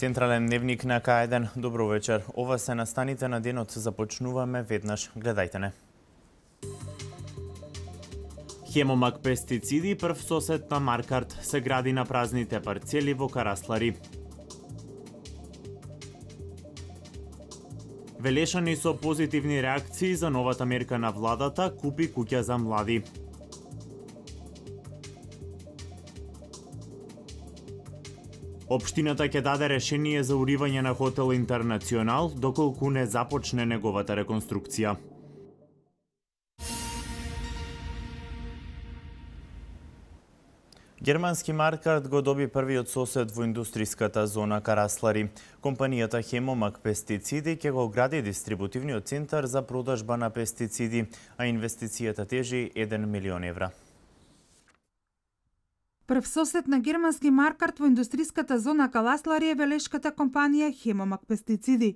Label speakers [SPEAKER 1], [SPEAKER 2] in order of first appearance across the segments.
[SPEAKER 1] Централен дневник на К1. Добро вечер. Ова се настаните на денот. Започнуваме веднаш. Гледајте не. Хемомак пестициди прв сосед на Маркарт се гради на празните парцели во Караслари. Велешани со позитивни реакции за новата мерка на владата купи куќа за млади. Обштината ќе даде решение за уривање на хотел Интернационал доколку не започне неговата реконструкција. Германски маркард го доби првиот сосед во индустријската зона Караслари. Компанијата Хемомак Пестициди ќе го гради дистрибутивниот центар за продажба на пестициди, а инвестицијата тежи 1 милион евра.
[SPEAKER 2] Прв сосед на германски маркарт во индустриската зона Каласлари е велешката компанија Хемомак Пестициди.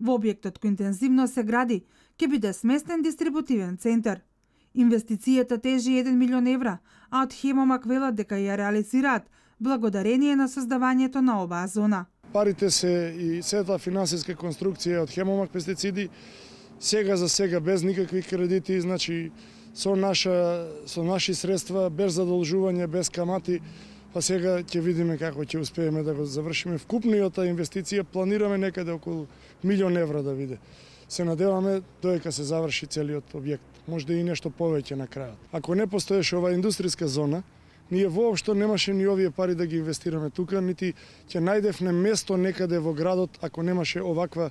[SPEAKER 2] Во објектот кој интензивно се гради, ќе биде сместен дистрибутивен центар. Инвестицијата тежи 1 милион евра, а од Хемомак велат дека ја реализираат благодарение на создавањето на оваа зона.
[SPEAKER 3] Парите се и сета финансиска конструкција од Хемомак Пестициди сега за сега без никакви кредити, значи со, наша, со наши средства, без задолжување, без камати, па сега ќе видиме како ќе успееме да го завршиме. Вкупниот инвестиција планираме некаде околу милион евра да биде. Се надеваме доека се заврши целиот објект, можда и нешто повеќе на крајот. Ако не постоеше оваа индустријска зона, ние воопшто немаше ни овие пари да ги инвестираме тука, нити ќе најдевме место некаде во градот ако немаше оваква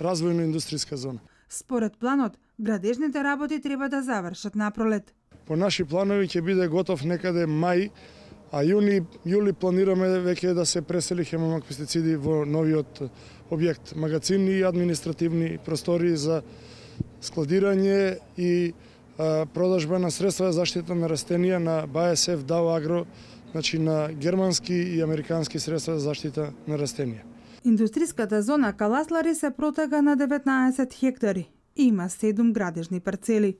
[SPEAKER 3] развојно индустријска зона.
[SPEAKER 2] Според планот, градежните работи треба да завршат на пролет. По наши планови ќе
[SPEAKER 3] биде готов некаде мај, а јуни, јули планираме веќе да се пресели хемомак пестициди во новиот објект, магазини и административни простори за складирање и продажба на средства за заштита на растенија на БАСФ, ДАО Агро, значи на германски и американски средства за заштита на растенија.
[SPEAKER 2] Индустриската зона Каласлари се протега на 19 хектари и има 7 градежни парцели.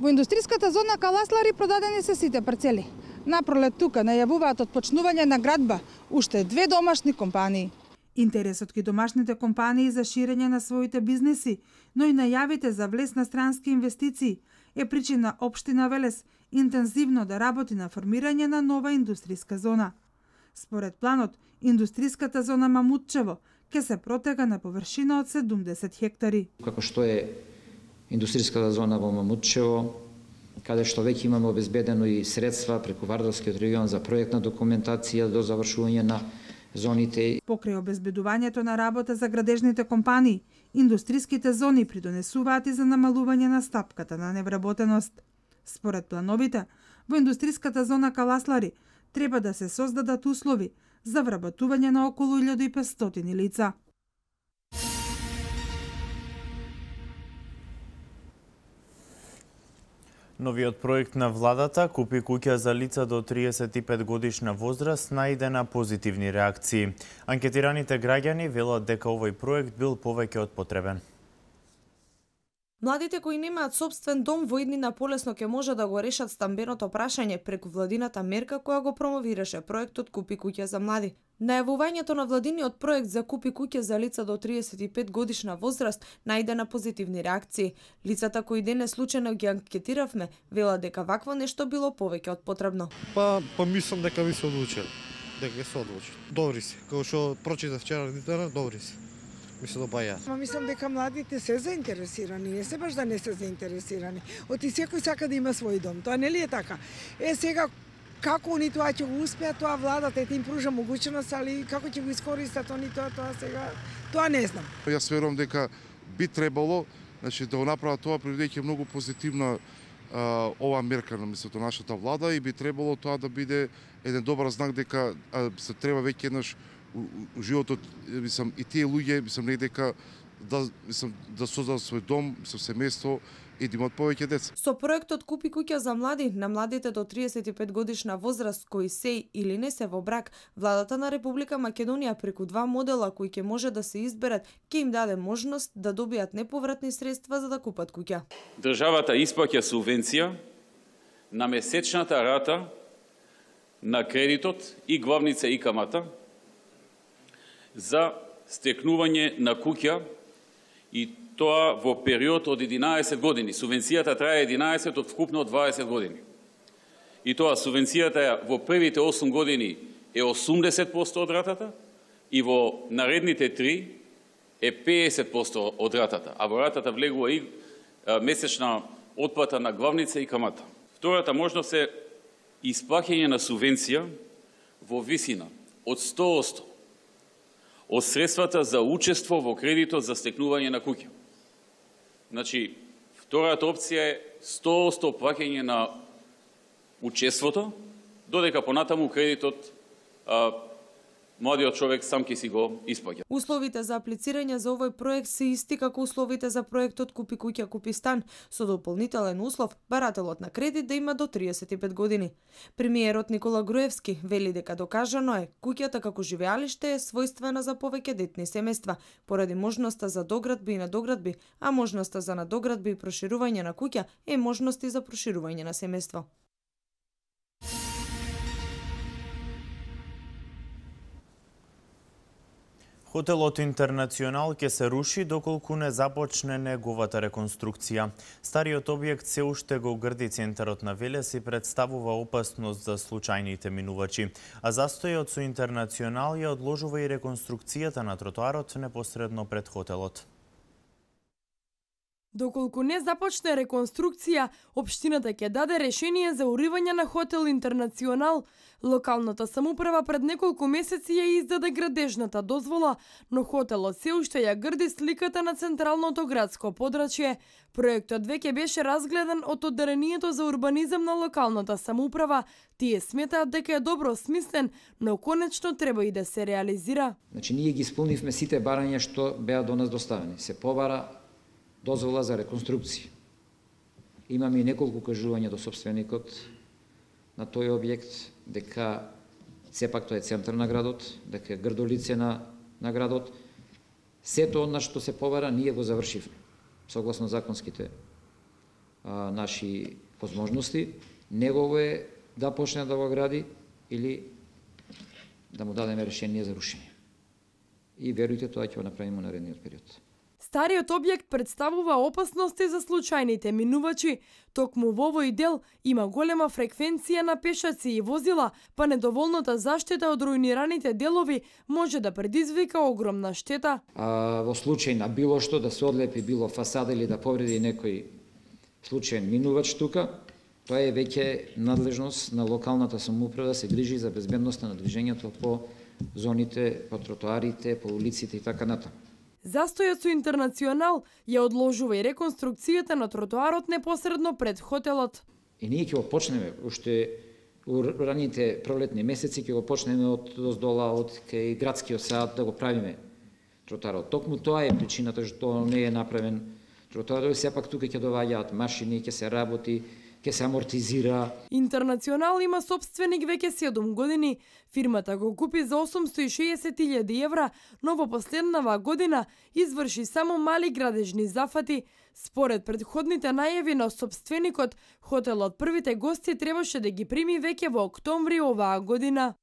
[SPEAKER 2] Во индустриската зона Каласлари продадени се сите парцели. На пролет тука најавуваат отпочнување на градба уште две домашни компании. Интересот ки домашните компании за ширење на своите бизнеси, но и најавите за влез на странски инвестиции е причина Обштина Велес интензивно да работи на формирање на нова индустријска зона. Според планот, индустриската зона Мамутчево ќе се протега на површина од 70 хектари.
[SPEAKER 4] Како што е индустријската зона во Мамутчево, каде што веќе имаме обезбедено и средства преку Вардарскиот регион за проектна документација до завршување на зоните.
[SPEAKER 2] Покрај обезбедувањето на работа за градежните компании, индустријските зони придонесуваат и за намалување на стапката на невработеност. Според плановите, во индустријската зона Каласлари треба да се создадат услови за вработување на околу 1500 лица.
[SPEAKER 1] Новиот проект на владата купи куќа за лица до 35 годишна возраст најде на позитивни реакции. Анкетираните граѓани велат дека овој проект бил повеќе од потребен.
[SPEAKER 5] Младите кои немаат собствен дом во иднина полесно ќе може да го решат стамбеното прашање преку владината мерка која го промовираше проектот Купи куќа за млади. Најавувањето на владиниот проект за купи куќа за лица до 35 годишна возраст најде на позитивни реакции. Лицата кои денес случајно ги анкетиравме, вела дека вакво нешто било повеќе од потребно.
[SPEAKER 3] Па, па мислам дека ви се одлучили. Дека се одлучили. Добри си. Како што прочитав вчера, добри си ми се допаѓа.
[SPEAKER 5] Ма
[SPEAKER 2] мислам дека младите се заинтересирани, не се баш да не се заинтересирани. Оти секој сака да има свој дом, тоа нели е така? Е сега како они тоа ќе го успеат, тоа владата ќе им пружа могуćност, али како ќе го искористат они тоа, тоа сега, тоа не знам.
[SPEAKER 3] Јас верувам дека би требало значи, да го направат тоа, приведејќи многу позитивна ова мерка на мислото нашата влада и би требало тоа да биде еден добар знак дека а, се треба веќе еднаш У животот, мислам, и тие луѓе, мислам, не дека да, мислам, да создадат свој дом, со семејство, и да имат повеќе деца.
[SPEAKER 5] Со проектот Купи куќа за млади на младите до 35 годишна возраст кои се или не се во брак, владата на Република Македонија преку два модела кои ќе може да се изберат, ќе им даде можност да добијат неповратни средства за да купат куќа.
[SPEAKER 6] Државата испаќа субвенција на месечната рата на кредитот и главница и камата за стекнување на куќа и тоа во период од 11 години. Субвенцијата трае 11 од вкупно 20 години. И тоа субвенцијата во првите 8 години е 80% од ратата и во наредните 3 е 50% од ратата, а во ратата влегува и месечна отплата на главница и камата. Втората можност е исплаќање на субвенција во висина од 100% од средствата за учество во кредитот за стекнување на куќа. Значи, втората опција е 100% плаќање на учеството, додека понатаму кредитот а, младиот човек сам ќе си го испаѓа.
[SPEAKER 5] Условите за аплицирање за овој проект се исти како условите за проектот Купи куќа купи стан, со дополнителен услов барателот на кредит да има до 35 години. Премиерот Никола Груевски вели дека докажано е куќата како живеалиште е својствена за повеќе детни семејства, поради можноста за доградби и надоградби, а можноста за надоградби и проширување на куќа е можности за проширување на семејство.
[SPEAKER 1] Хотелот Интернационал ќе се руши доколку не започне неговата реконструкција. Стариот објект се уште го грди центарот на Велес и представува опасност за случајните минувачи, а застојот со Интернационал ја одложува и реконструкцијата на тротоарот непосредно пред хотелот.
[SPEAKER 7] Доколку не започне реконструкција, општината ќе даде решение за уривање на хотел Интернационал. Локалната самоуправа пред неколку месеци ја издаде градежната дозвола, но хотелот се уште ја грди сликата на централното градско подрачје. Проектот веќе беше разгледан од одделението за урбанизам на локалната самоуправа. Тие сметаат дека е добро смислен, но конечно треба и да се реализира.
[SPEAKER 4] Значи ние ги исполнивме сите барања што беа до нас доставени. Се побара дозвола за реконструкција. Имаме и неколку кажувања до собственикот на тој објект дека сепак тоа е центар на градот, дека е грдолице на, на градот. Сето она што се повара, ние го завршивме, согласно законските а, наши возможности. Негово е да почне да го гради или да му дадеме решение за рушење. И верујте, тоа ќе го направиме на наредниот период.
[SPEAKER 7] Стариот објект представува опасности за случајните минувачи. Токму во овој дел има голема фреквенција на пешаци и возила, па недоволната заштита од руинираните делови може да предизвика огромна штета.
[SPEAKER 4] А, во случај на било што да се одлепи било фасада или да повреди некој случаен минувач тука, тоа е веќе надлежност на локалната самоуправа да се грижи за безбедноста на движењето по зоните, по тротоарите, по улиците и така натаму.
[SPEAKER 7] Застојот со Интернационал ја одложува и реконструкцијата на тротоарот непосредно пред хотелот.
[SPEAKER 4] И ние ќе го почнеме уште у раните пролетни месеци ќе го почнеме од доздола од кај градскиот сад да го правиме тротоарот. Токму тоа е причината што не е направен тротоарот, сепак тука ќе доваѓаат машини, ќе се работи, ќе се амортизира.
[SPEAKER 7] Интернационал има собственик веќе 7 години. Фирмата го купи за 860.000 евра, но во последнава година изврши само мали градежни зафати. Според предходните најави на собственикот, хотелот првите гости требаше да ги прими веќе во октомври оваа година.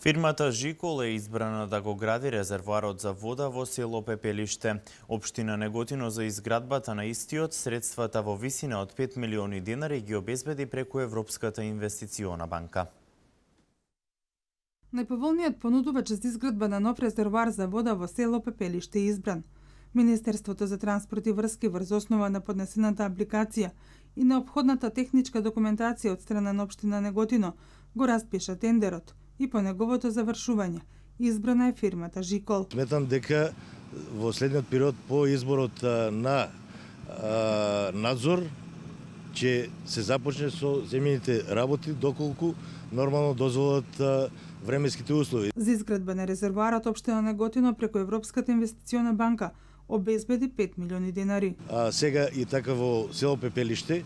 [SPEAKER 1] Фирмата Жикол е избрана да го гради резервуарот за вода во село Пепелиште. Обштина Неготино за изградбата на истиот средствата во висина од 5 милиони денари ги обезбеди преку Европската инвестициона банка.
[SPEAKER 2] Најповолниот понудувач за изградба на нов резервуар за вода во село Пепелиште е избран. Министерството за транспорт и врски врз основа на поднесената апликација и необходната техничка документација од страна на општина Неготино го распиша тендерот – и по неговото завршување. Избрана е фирмата Жикол.
[SPEAKER 1] Сметам дека во следниот период по изборот на а, надзор ќе се започне со земјените работи доколку нормално дозволат а, временските услови. За
[SPEAKER 2] изградба на резервуарот општина Неготино преку Европската инвестициона банка обезбеди 5 милиони денари.
[SPEAKER 1] А сега и така во село Пепелиште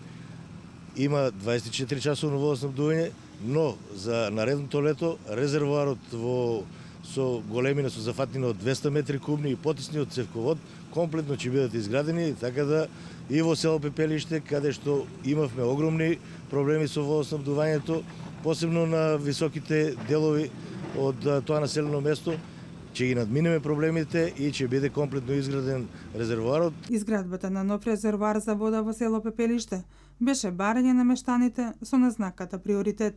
[SPEAKER 1] има 24 часовно водоснабдување, но за наредното лето резервоарот во со големина со зафатнина од 200 метри кубни и потисни од цевковод комплетно ќе бидат изградени, така да и во село Пепелиште, каде што имавме огромни проблеми со водоснабдувањето, посебно на високите делови од тоа населено место, ќе ги надминеме проблемите и ќе биде комплетно изграден резервоарот.
[SPEAKER 2] Изградбата на нов резервоар за вода во село Пепелиште беше барење на мештаните со назнаката приоритет.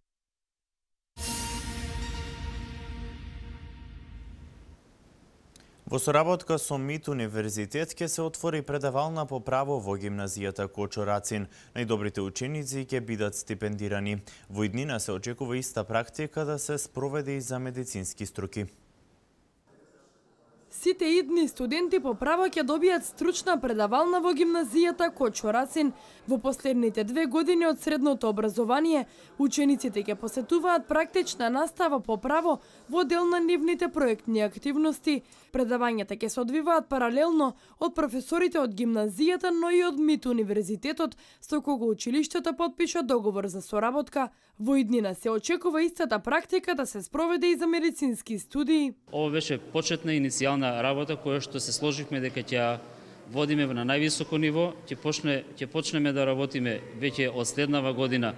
[SPEAKER 1] Во соработка со МИТ Универзитет ќе се отвори предавална по право во гимназијата Кочорацин. Најдобрите ученици ќе бидат стипендирани. Во иднина се очекува иста практика да се спроведе и за медицински струки.
[SPEAKER 7] Сите идни студенти по право ќе добијат стручна предавална во гимназијата Кочо Рацин. Во последните две години од средното образование, учениците ќе посетуваат практична настава по право во дел на нивните проектни активности. Предавањата ќе се одвиваат паралелно од професорите од гимназијата, но и од МИТ универзитетот, со кого училиштето подпиша договор за соработка. Во иднина се очекува истата практика да се спроведе и за медицински студии.
[SPEAKER 6] Ова беше почетна иницијална една работа која што се сложивме дека ќе водиме на највисоко ниво, ќе почне ќе почнеме да работиме веќе од следнава година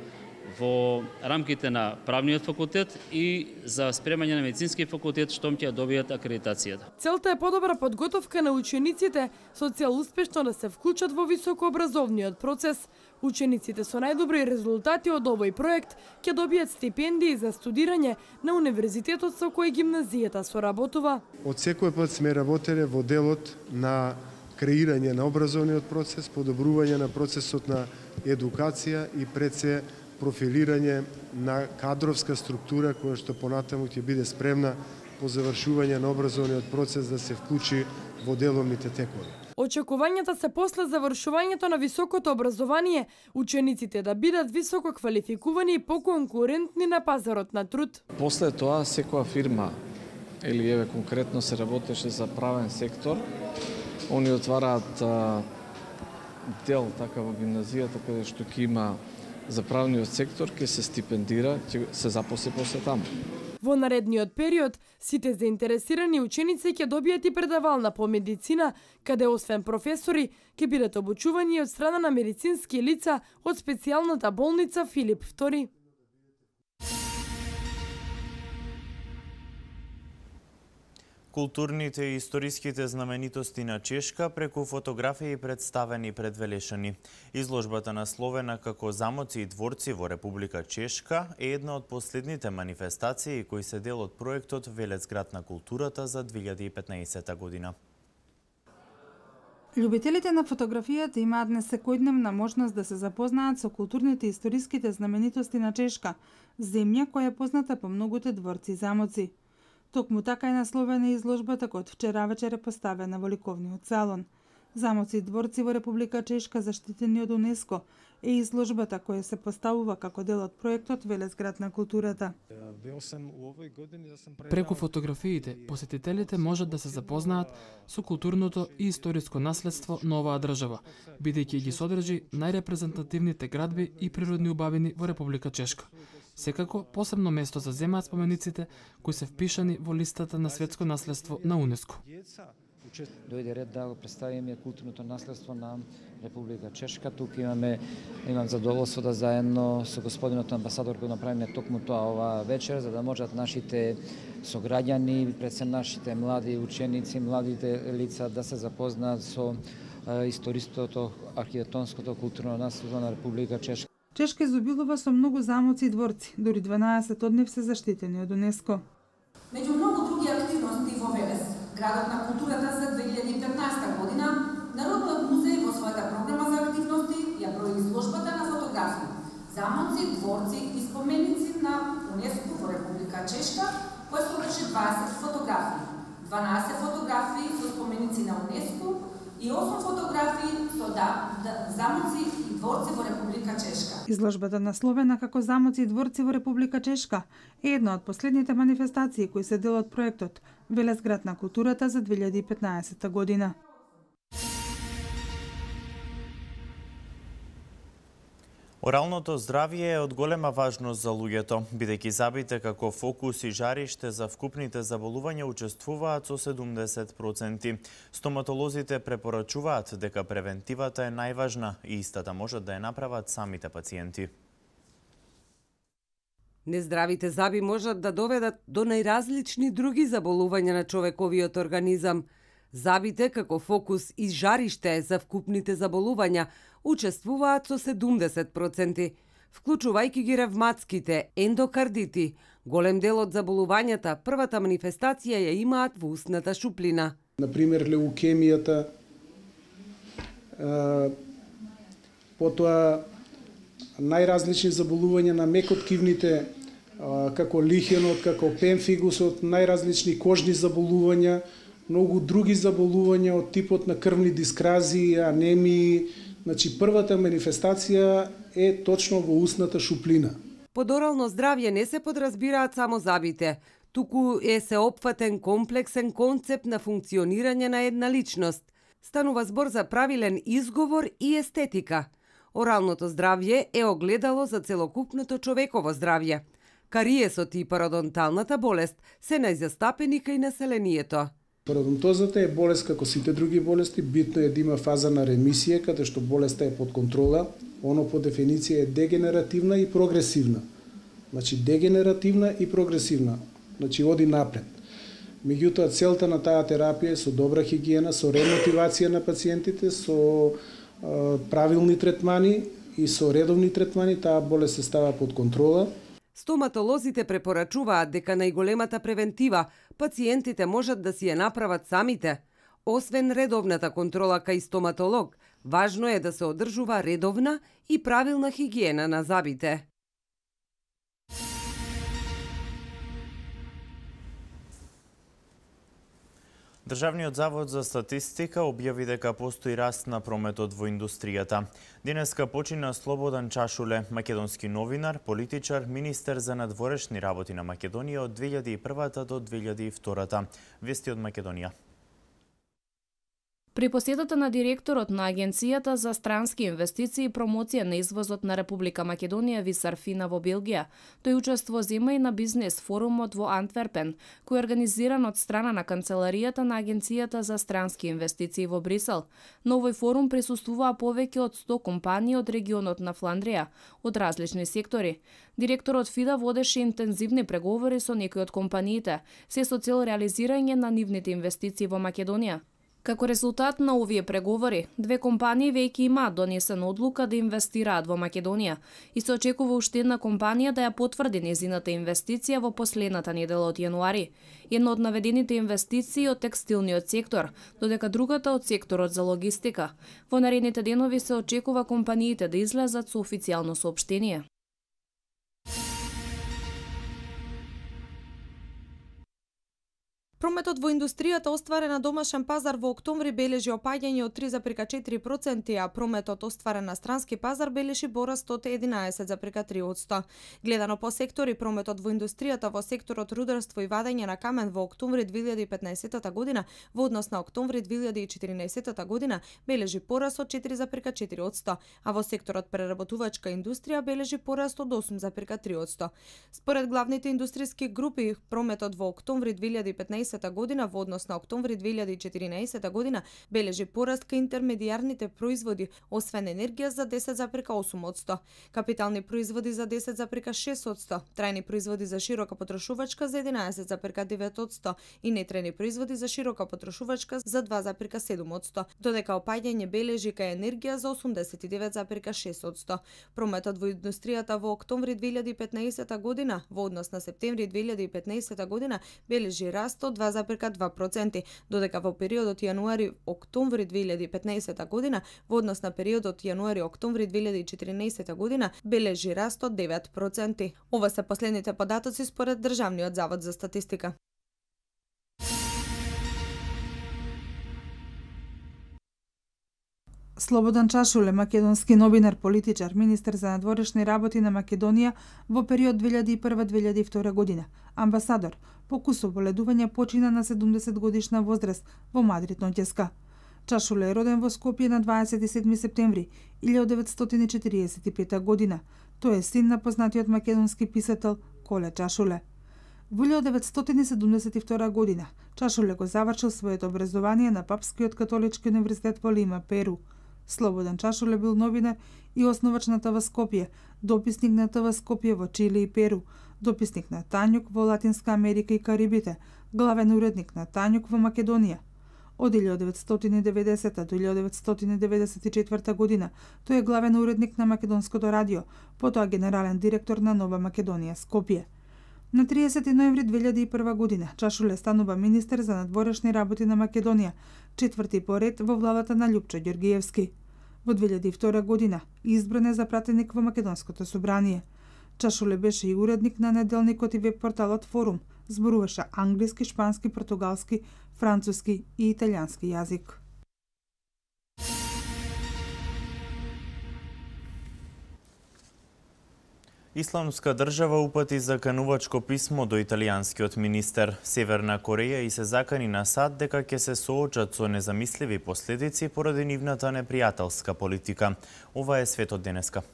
[SPEAKER 6] во рамките на правниот факултет и за спремање на медицински факултет штом ќе добијат акредитацијата.
[SPEAKER 7] Целта е подобра подготовка на учениците со цел успешно да се вклучат во високообразовниот процес, Учениците со најдобри резултати од овој проект ќе добијат стипендии за студирање на универзитетот со кој гимназијата соработува.
[SPEAKER 3] Од секој пат сме работеле во делот на креирање на образовниот процес, подобрување на процесот на едукација и пред се профилирање на кадровска структура која што понатаму ќе биде спремна по завршување на образовниот процес да се вклучи во деловните текови.
[SPEAKER 7] Очекувањата се после завршувањето на високото образование, учениците да бидат високо квалификувани и поконкурентни на пазарот на труд.
[SPEAKER 6] После тоа секоја фирма
[SPEAKER 4] или еве конкретно се работеше за правен сектор, они отвараат дел така во гимназијата каде што ќе има за правниот сектор ќе се стипендира, ќе се запосе после таму.
[SPEAKER 7] Во наредниот период, сите заинтересирани ученици ќе добијат и предавална по медицина, каде освен професори, ќе бидат обучувани од страна на медицински лица од специјалната болница Филип II.
[SPEAKER 1] културните и историските знаменитости на Чешка преку фотографии представени пред велешани. Изложбата насловена како замоци и дворци во Република Чешка е една од последните манифестации кои се дел од проектот Велецград на културата за 2015 година.
[SPEAKER 2] Љубителите на фотографијата имаат несекојдневна можност да се запознаат со културните и историските знаменитости на Чешка, земја која е позната по многуте дворци и замоци. Токму така е насловена изложбата која од вчера вечер е поставена во ликовниот салон. Замоци и дворци во Република Чешка заштитени од УНЕСКО е изложбата која се поставува како дел од проектот Велесград на културата. Преку
[SPEAKER 6] фотографиите, посетителите можат да се запознаат со културното и историско наследство на оваа држава, бидејќи ги содржи најрепрезентативните градби и природни убавини во Република Чешка. Секако, посебно место за земаат спомениците кои се впишани во листата на светско наследство на УНЕСКО.
[SPEAKER 4] Дојде ред да го представиме културното наследство на Република Чешка. Тук имаме, имам задоволство да заедно со господинот амбасадор го направиме токму тоа ова вечер, за да можат нашите сограѓани, пред се нашите млади ученици, младите лица да се запознаат со историското, архитектонското, културно наследство на Република Чешка.
[SPEAKER 2] Чешка изобилува со многу замоци и дворци, дури 12 од нив се заштитени од УНЕСКО.
[SPEAKER 6] Меѓу многу други активности во Велес, градот на културата за 2015 година,
[SPEAKER 8] Народниот музеј во својата програма за активности ја брои изложбата на фотографи, замоци, дворци и споменици на УНЕСКО во Република Чешка, која содржи 20 фотографии, 12 фотографии со споменици на УНЕСКО и 8 фотографии со да, да, замоци дворци во Република Чешка.
[SPEAKER 2] Изложбата насловена како замоци и дворци во Република Чешка е една од последните манифестации кои се дел од проектот Велесград на културата за 2015 година.
[SPEAKER 1] Оралното здравје е од голема важност за луѓето, бидејќи забите како фокус и жариште за вкупните заболувања учествуваат со 70%. Стоматолозите препорачуваат дека превентивата е најважна и истата можат да ја направат самите пациенти.
[SPEAKER 8] Нездравите заби можат да доведат до најразлични други заболувања на човековиот организам. Забите како фокус и жариште за вкупните заболувања – учествуваат со 70%, вклучувајќи ги ревматските, ендокардити, голем дел од заболувањата, првата манифестација ја имаат во устната шуплина.
[SPEAKER 9] Например, леукемијата, потоа најразлични заболувања на мекоткивните, како лихенот, како пемфигусот, најразлични кожни заболувања, многу други заболувања од типот на крвни дискразии, анемии, Значи, првата манифестација е точно во устната шуплина.
[SPEAKER 8] Подорално здравје не се подразбираат само забите, туку е се опфатен комплексен концепт на функционирање на една личност. Станува збор за правилен изговор и естетика. Оралното здравје е огледало за целокупното човеково здравје. Кариесот и пародонталната болест се најзастапени кај населението.
[SPEAKER 9] Парадонтозата е болест како сите други болести, битно е да има фаза на ремисија, каде што болеста е под контрола, оно по дефиниција е дегенеративна и прогресивна. Значи дегенеративна и прогресивна, значи оди напред. Меѓутоа целта на таа терапија е со добра хигиена, со ремотивација на пациентите, со правилни третмани и со редовни третмани таа болест се става под контрола.
[SPEAKER 8] Стоматолозите препорачуваат дека најголемата превентива пациентите можат да си ја направат самите. Освен редовната контрола кај стоматолог, важно е да се одржува редовна и правилна хигиена на забите.
[SPEAKER 1] Државниот завод за статистика објави дека постои раст на прометот во индустријата. Денеска почина Слободан Чашуле, македонски новинар, политичар, министер за надворешни работи на Македонија од 2001 до 2002. Вести од Македонија.
[SPEAKER 4] При посетата на
[SPEAKER 5] директорот на Агенцијата за странски инвестиции и промоција на извозот на Република Македонија Висарфина во Белгија, тој учество зема и на бизнес форумот во Антверпен, кој е организиран од страна на канцеларијата на Агенцијата за странски инвестиции во Брисел. На овој форум присуствуваа повеќе од 100 компании од регионот на Фландрија, од различни сектори. Директорот Фида водеше интензивни преговори со некои од компаниите, се со цел реализирање на нивните инвестиции во Македонија. Како резултат на овие преговори, две компании веќе имаат донесена одлука да инвестираат во Македонија и се очекува уште една компанија да ја потврди незината инвестиција во последната недела од јануари. Една од наведените инвестиции од текстилниот сектор, додека другата од секторот за логистика. Во наредните денови се очекува компаниите да излезат со официјално соопштение. Прометот во индустријата остварен на домашен пазар во октомври бележи опаѓање од 3,4%, а прометот остварен на странски пазар бележи пораст од 11,3%. Гледано по сектори, прометот во индустријата во секторот рударство и вадење на камен во октомври 2015 година во однос на октомври 2014 година бележи пораст од 4,4%, а во секторот преработувачка индустрија бележи пораст од 8,3%. Според главните индустријски групи, прометот во октомври 2015 2020 година во однос на октомври 2014 година бележи пораст кај интермедиарните производи, освен енергија за 10,8%, капитални производи за 10,6%, трајни производи за широка потрошувачка за 11,9% и нетрени производи за широка потрошувачка за 2,7%, додека опаѓање бележи кај енергија за 89,6%. Прометот во индустријата во октомври 2015 година во однос на септември 2015 година бележи раст од 2,2%, додека во периодот јануари-октомври 2015 година во однос на периодот јануари-октомври 2014 година бележи раст од 9%. Ова се последните податоци според Државниот завод за статистика.
[SPEAKER 2] Слободан Чашуле, македонски новинар, политичар, министер за надворешни работи на Македонија во период 2001-2002 година, амбасадор, покус оболедување почина на 70 годишна возраст во Мадрид Нотјеска. Чашуле е роден во Скопје на 27 септември 1945 година. Тој е син на познатиот македонски писател Коле Чашуле. Во 1972 година Чашуле го завршил своето образование на Папскиот католички универзитет во Лима, Перу – Слободан Чашуле бил новинар и основач на ТВ Скопје, дописник на ТВ Скопје во Чили и Перу, дописник на Тањук во Латинска Америка и Карибите, главен уредник на Тањук во Македонија. Од 1990 до 1994 година тој е главен уредник на Македонското радио, потоа генерален директор на Нова Македонија Скопје. На 30 ноември 2001 година Чашуле станува министер за надворешни работи на Македонија, четврти поред во владата на Лјупчо Ѓоргиевски. Во 2002 година избран е за пратеник во Македонското собрание. Чашуле беше и уредник на неделникот и веб порталот Форум, зборуваше англиски, шпански, португалски, француски и италијански јазик.
[SPEAKER 1] Исламска држава упати заканувачко писмо до италијанскиот министер. Северна Кореја и се закани на САД дека ќе се соочат со незамисливи последици поради нивната непријателска политика. Ова е светот денеска.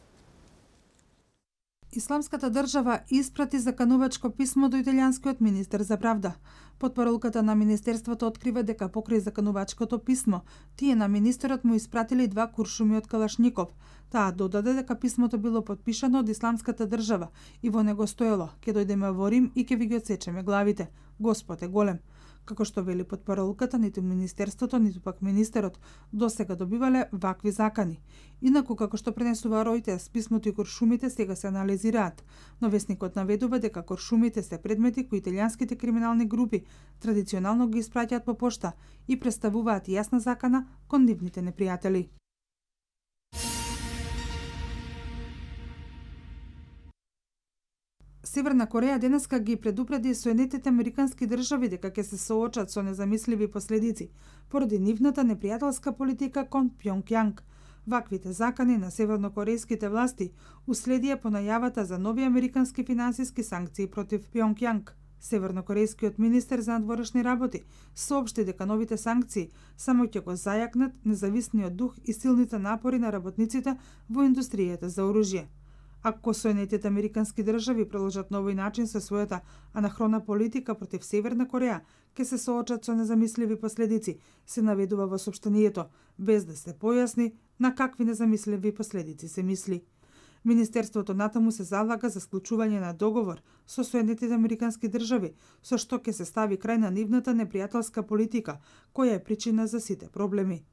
[SPEAKER 2] Исламската држава испрати заканувачко писмо до италијанскиот министер за правда. Подпоролката на Министерството открива дека покрај заканувачкото писмо, тие на министерот му испратили два куршуми од Калашников. Таа додаде дека писмото било подпишано од Исламската држава и во него стоело «Ке дојдеме во Рим и ке ви ги отсечеме главите. Господ е голем». Како што вели подпаролката, ниту Министерството, ниту пак министерот до сега добивале вакви закани. Инаку, како што пренесува Ројтес, писмото и коршумите сега се анализираат, но вестникот наведува дека коршумите се предмети кои италијанските криминални групи традиционално ги испраќаат по пошта и представуваат јасна закана кон нивните непријатели. Северна Кореја денеска ги предупреди Соединетите Американски држави дека ќе се соочат со незамисливи последици поради нивната непријателска политика кон Пјонгјанг. Ваквите закани на севернокорејските власти уследија по најавата за нови американски финансиски санкции против Пјонгјанг. Севернокорејскиот министер за надворешни работи соопшти дека новите санкции само ќе го зајакнат независниот дух и силните напори на работниците во индустријата за оружје. Ако Соединетите Американски држави продолжат на овој начин со својата анахрона политика против Северна Кореја, ке се соочат со незамисливи последици, се наведува во сообщението, без да се појасни на какви незамисливи последици се мисли. Министерството натаму се залага за склучување на договор со Соединетите Американски држави, со што ќе се стави крај на нивната непријателска политика, која е причина за сите проблеми.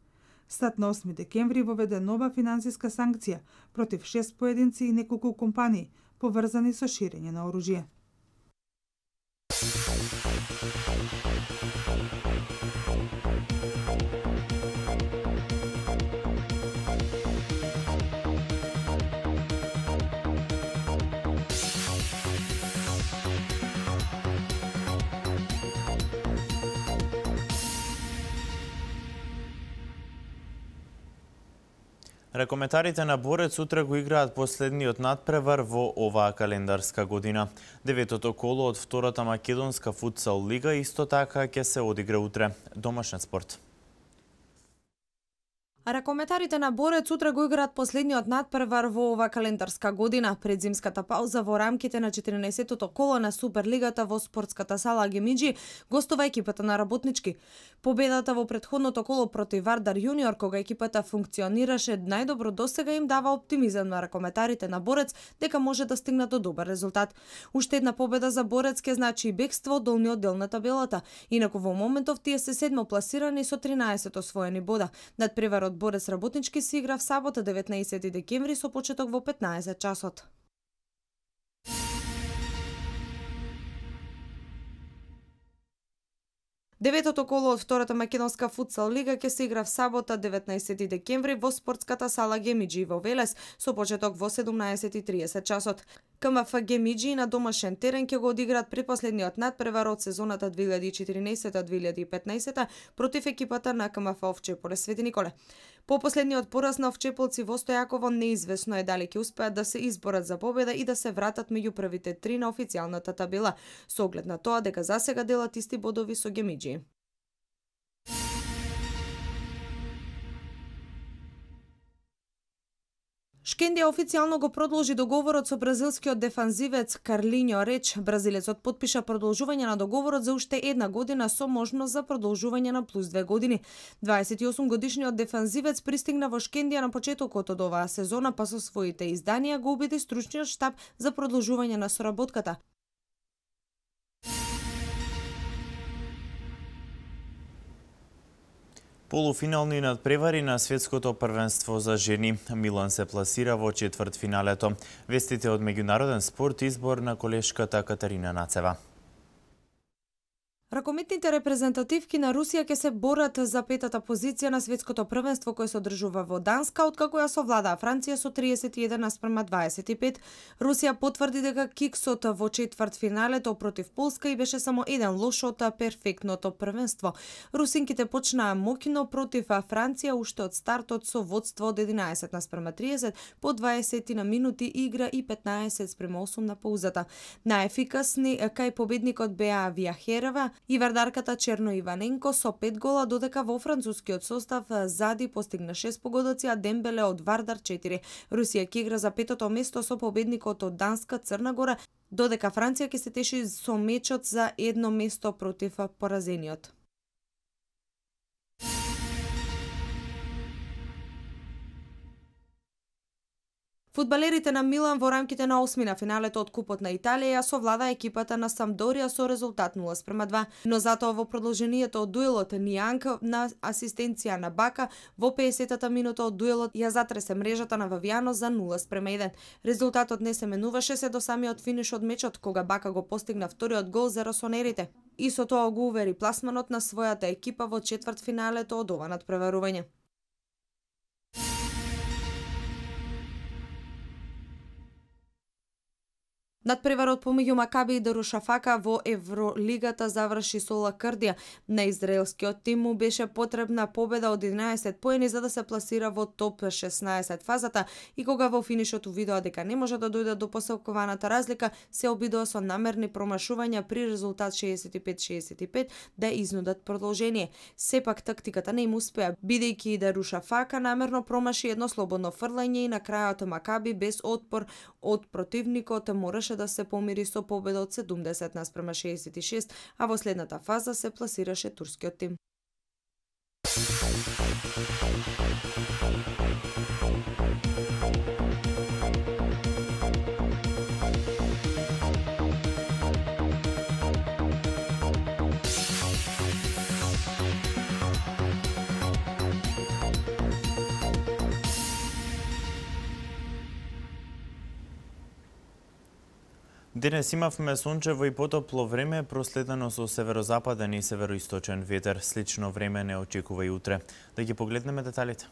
[SPEAKER 2] Стат на 8 декември воведе нова финансиска санкција против 6 поединци и неколку компании поврзани со ширење на оружје.
[SPEAKER 1] Ракометарите на Борец утре го играат последниот надпревар во оваа календарска година. Деветото коло од втората македонска футсал лига исто така ќе се одигра утре. Домашен спорт.
[SPEAKER 5] Ракометарите на Борец утре го играат последниот надпревар во ова календарска година пред зимската пауза во рамките на 14-тото коло на Суперлигата во спортската сала Гемиджи, гостува екипата на работнички. Победата во предходното коло против Вардар Јуниор, кога екипата функционираше најдобро сега, им дава оптимизам на ракометарите на Борец дека може да стигнат до добар резултат. Уште една победа за Борец ке значи и бегство од долниот дел на табелата, инаку во моментов тие се седмо пласирани со 13 освоени бода. Надпревар Борис Работнички се игра в сабота 19 декември со почеток во 15 часот. Деветото коло од втората македонска футсал лига ќе се игра в сабота 19 декември во спортската сала Гемиджи во Велес со почеток во 17:30 часот. КМФ Гемиджи на домашен терен ќе го одиграат предпоследниот надпревар од сезоната 2014-2015 против екипата на КМФ Овче поле Свети Николе. По последниот пораз на Овчеполци во Стојаково неизвестно е дали ќе успеат да се изборат за победа и да се вратат меѓу првите три на официјалната табела, со оглед на тоа дека засега делат исти бодови со Гемиджи. Шкендија официјално го продолжи договорот со бразилскиот дефанзивец Карлиньо Реч. Бразилецот подпиша продолжување на договорот за уште една година со можност за продолжување на плюс две години. 28 годишниот дефанзивец пристигна во Шкендија на почетокот од оваа сезона, па со своите изданија го убеди стручниот штаб за продолжување на соработката.
[SPEAKER 1] Полуфинални надпревари на светското првенство за жени. Милан се пласира во четвртфиналето. Вестите од меѓународен спорт избор на колешката Катерина Нацева.
[SPEAKER 5] Ракометните репрезентативки на Русија ќе се борат за петата позиција на светското првенство кое се одржува во Данска, откако ја совладаа Франција со 31 наспрема 25. Русија потврди дека киксот во финалето против Полска и беше само еден лош од перфектното првенство. Русинките почнаа мокино против Франција уште од стартот со водство од 11 наспрема 30 по 20 на минути игра и 15 спрема 8 на паузата. Најефикасни кај победникот беа Вијахерова, и вардарката Черно Иваненко со 5 гола, додека во францускиот состав Зади постигна 6 погодоци, а Дембеле од Вардар 4. Русија ќе игра за петото место со победникот од Данска Црна Гора, додека Франција ќе се теши со мечот за едно место против поразениот. Фудбалерите на Милан во рамките на осмина финалето од Купот на Италија ја совлада екипата на Самдорија со резултат 0 спрема 2, но затоа во продолжението од дуелот Нианк на асистенција на Бака во 50-та минута од дуелот ја затресе мрежата на Вавијано за 0 спрема 1. Резултатот не се менуваше се до самиот финиш од мечот кога Бака го постигна вториот гол за росонерите и со тоа го увери пласманот на својата екипа во четвртфиналето од ова надпреварување. Надпреварот помеѓу Макаби и Дарушафака во Евролигата заврши со Лакардија. На израелскиот тим му беше потребна победа од 11 поени за да се пласира во топ 16 фазата и кога во финишот увидоа дека не може да дојде до посакуваната разлика, се обидоа со намерни промашувања при резултат 65-65 да изнудат продолжение. Сепак тактиката не им успеа, бидејќи и Дарушафака намерно промаши едно слободно фрлање и на крајот Макаби без отпор од противникот мораше можеше да се помири со победа од 70 наспрема 66, а во следната фаза се пласираше турскиот тим.
[SPEAKER 1] Денес имавме сончево и потопло време, проследено со северозападен и североисточен ветер. Слично време не очекува и утре. Да ги погледнеме деталите.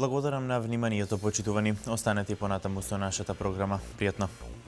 [SPEAKER 1] Благодарам на вниманието, почитувани. Останете понатаму со нашата програма. Пријатно!